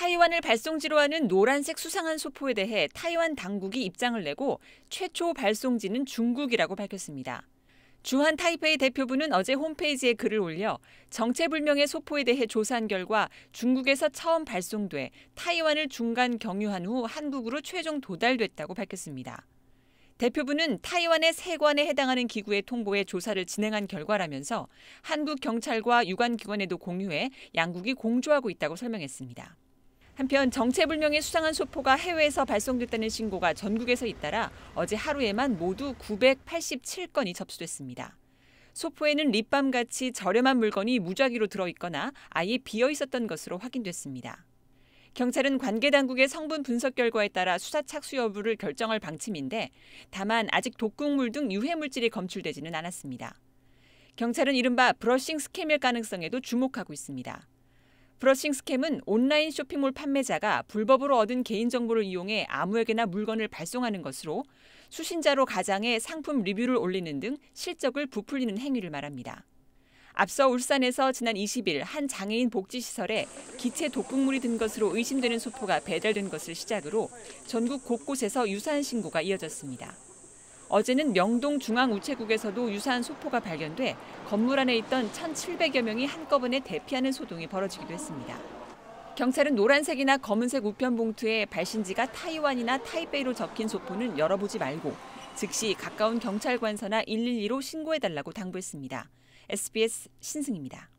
타이완을 발송지로 하는 노란색 수상한 소포에 대해 타이완 당국이 입장을 내고 최초 발송지는 중국이라고 밝혔습니다. 주한 타이페이 대표부는 어제 홈페이지에 글을 올려 정체불명의 소포에 대해 조사한 결과 중국에서 처음 발송돼 타이완을 중간 경유한 후 한국으로 최종 도달됐다고 밝혔습니다. 대표부는 타이완의 세관에 해당하는 기구의 통보에 조사를 진행한 결과라면서 한국 경찰과 유관 기관에도 공유해 양국이 공조하고 있다고 설명했습니다. 한편 정체불명의 수상한 소포가 해외에서 발송됐다는 신고가 전국에서 잇따라 어제 하루에만 모두 987건이 접수됐습니다. 소포에는 립밤 같이 저렴한 물건이 무작위로 들어있거나 아예 비어 있었던 것으로 확인됐습니다. 경찰은 관계 당국의 성분 분석 결과에 따라 수사 착수 여부를 결정할 방침인데 다만 아직 독극물 등 유해 물질이 검출되지는 않았습니다. 경찰은 이른바 브러싱 스캠일 가능성에도 주목하고 있습니다. 브러싱 스캠은 온라인 쇼핑몰 판매자가 불법으로 얻은 개인정보를 이용해 아무에게나 물건을 발송하는 것으로 수신자로 가장해 상품 리뷰를 올리는 등 실적을 부풀리는 행위를 말합니다. 앞서 울산에서 지난 20일 한 장애인 복지시설에 기체 독극물이 든 것으로 의심되는 소포가 배달된 것을 시작으로 전국 곳곳에서 유사한 신고가 이어졌습니다. 어제는 명동 중앙우체국에서도 유사한 소포가 발견돼 건물 안에 있던 1,700여 명이 한꺼번에 대피하는 소동이 벌어지기도 했습니다. 경찰은 노란색이나 검은색 우편 봉투에 발신지가 타이완이나 타이베이로 적힌 소포는 열어보지 말고 즉시 가까운 경찰관서나 112로 신고해달라고 당부했습니다. SBS 신승입니다.